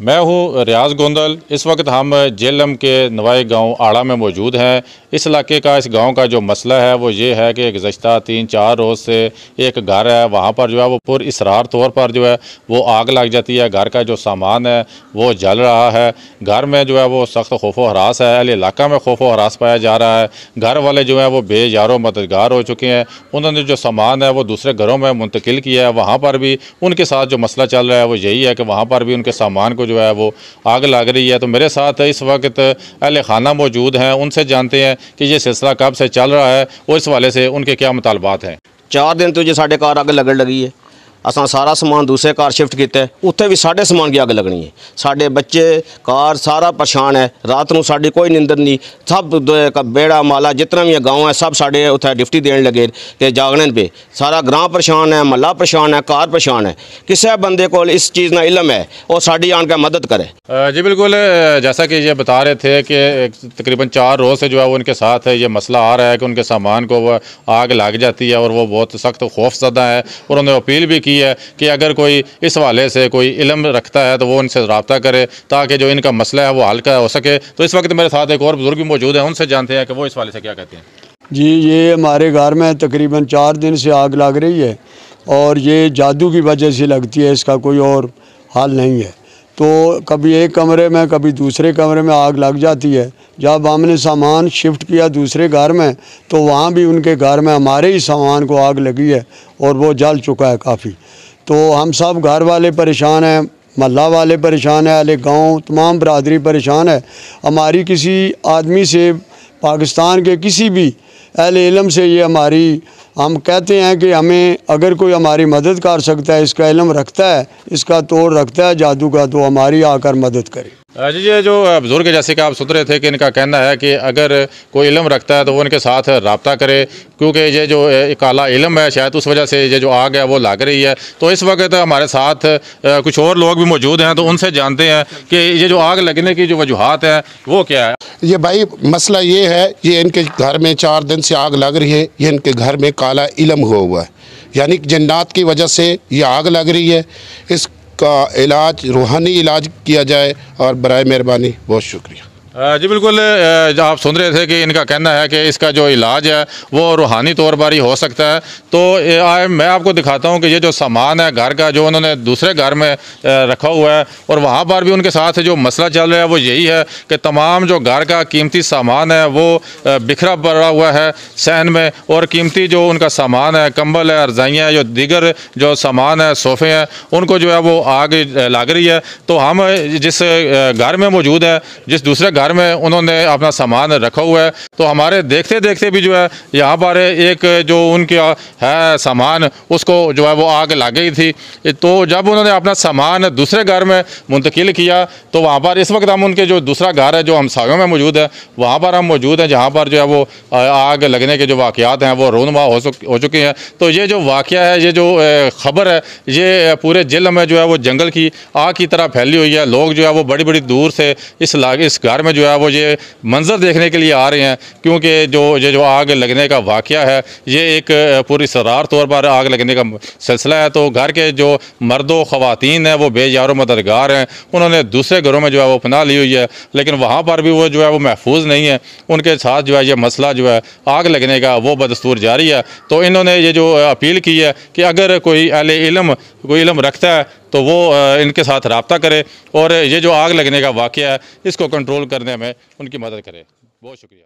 मैं हूँ रियाज गोंदल इस वक्त हम जेलम के नवाए गांव आड़ा में मौजूद हैं इस इलाके का इस गांव का जो मसला है वो ये है कि गुज्त तीन चार रोज़ से एक घर है वहाँ पर जो है वो पुर इसरार तौर पर जो है वो आग लग जाती है घर का जो सामान है वो जल रहा है घर में जो है वो सख्त खौफ हरास है अल इलाका में खौफ हरास पाया जा रहा है घर वाले जो है वो यारों मददगार हो चुके हैं उन्होंने जो सामान है वो दूसरे घरों में मुंतकिल किया है वहाँ पर भी उनके साथ जो मसला चल रहा है वो यही है कि वहाँ पर भी उनके सामान को जो है वो आग लग रही है तो मेरे साथ इस वक्त अहल खाना मौजूद हैं उनसे जानते हैं कि ये सिलसिला कब से चल रहा है और इस वाले से उनके क्या मुतालबात हैं चार दिन तो जो साढ़े कार आग लगन लगी है असा सारा समान दूसरे कार शिफ्ट किए उ भी साढ़े समान की अग लगनी है साढ़े बच्चे कार सारा परेशान है रात को सा कोई नींद नहीं सब बेड़ा माला जितना भी गाँव है सब साढ़े उत्थे डिफ्टी देन लगे कि जागने पे सारा ग्रां परेशान है महला परेशान है कार परेशान है किसी बंद को इस चीज़ का इलम है और साड़ी आन का मदद करे जी बिल्कुल जैसा कि ये बता रहे थे कि तकरीबन चार रोज़ से जो है वो उनके साथ है ये मसला आ रहा है कि उनके सामान को वह आग लग जाती है और वो बहुत सख्त खौफ ज़्यादा है और उन्होंने अपील भी की की है कि अगर कोई इस हवाले से कोई इलम रखता है तो वो उनसे रबता करे ताकि जो इनका मसला है वो हल का हो सके तो इस वक्त मेरे साथ एक और बुज़ुर्ग भी मौजूद हैं उनसे जानते हैं कि वो इस हवाले से क्या कहते हैं जी ये हमारे घर में तकरीबन चार दिन से आग लग रही है और ये जादू की वजह से लगती है इसका कोई और हाल नहीं है तो कभी एक कमरे में कभी दूसरे कमरे में आग लग जाती है जब हमने सामान शिफ्ट किया दूसरे घर में तो वहाँ भी उनके घर में हमारे ही सामान को आग लगी है और वो जल चुका है काफ़ी तो हम सब घर वाले परेशान हैं महला वाले परेशान हैं अले गांव तमाम बरदरी परेशान है हमारी किसी आदमी से पाकिस्तान के किसी भी अहल इलम से ये हमारी हम कहते हैं कि हमें अगर कोई हमारी मदद कर सकता है इसका इलम रखता है इसका तोड़ रखता है जादू का तो हमारी आकर मदद करे जी ये जो बुज़ुर्ग जैसे कि आप सुन रहे थे कि इनका कहना है कि अगर कोई इलम रखता है तो वो इनके साथ रबता करे क्योंकि ये जो काला इलम है शायद उस वजह से ये जो आग है वो लग रही है तो इस वक्त हमारे साथ कुछ और लोग भी मौजूद हैं तो उनसे जानते हैं कि ये जो आग लगने की जो वजूहत हैं वो क्या है ये भाई मसला ये है ये इनके घर में चार दिन से आग लग रही है ये इनके घर में काला इलम हुआ हुआ है यानी जन्नात की वजह से ये आग लग रही है इस का इलाज रूहानी इलाज किया जाए और बर मेहरबानी बहुत शुक्रिया जी बिल्कुल आप सुन रहे थे कि इनका कहना है कि इसका जो इलाज है वो रूहानी तौर पर ही हो सकता है तो आए मैं आपको दिखाता हूँ कि ये जो सामान है घर का जो उन्होंने दूसरे घर में रखा हुआ है और वहाँ पर भी उनके साथ जो मसला चल रहा है वो यही है कि तमाम जो घर का कीमती सामान है वो बिखरा पड़ा हुआ है सहन में और कीमती जो उनका सामान है कम्बल है रजाइयाँ जो दीगर जो सामान है सोफ़े हैं उनको जो है वो आग लग रही है तो हम जिस घर में मौजूद है जिस दूसरे घर घर में उन्होंने अपना सामान रखा हुआ है तो हमारे देखते देखते भी जो है यहाँ पर एक जो उनके है सामान उसको जो है वो आग लग गई थी तो जब उन्होंने अपना सामान दूसरे घर में मुंतकिल किया तो वहाँ पर इस वक्त हम उनके जो दूसरा घर है जो हमसायों में मौजूद है वहाँ पर हम मौजूद हैं जहाँ पर जो है वो आग लगने के जो वाक़ात हैं वो रोनमा हो, हो चुके हैं तो ये जो वाक़ है ये जो ख़बर है ये पूरे जिल में जो है वो जंगल की आग की तरह फैली हुई है लोग जो है वो बड़ी बड़ी दूर से इस इस घर में जो है वो ये मंजर देखने के लिए आ रहे हैं क्योंकि जो ये जो आग लगने का वाक़ है ये एक पूरी सरार तौर पर आग लगने का सिलसिला है तो घर के जो मर्दों ख़वान हैं वो बेजार मददगार हैं उन्होंने दूसरे घरों में जो है वो अपना ली हुई है लेकिन वहाँ पर भी वो जो है वो महफूज नहीं है उनके साथ जो है ये मसला जो है आग लगने का वो बदस्तूर जारी है तो इन्होंने ये जो अपील की है कि अगर कोई अहल इलम कोई इलम रखता है तो वो इनके साथ रबता करें और ये जो आग लगने का वाक़ है इसको कंट्रोल करने में उनकी मदद करे बहुत शुक्रिया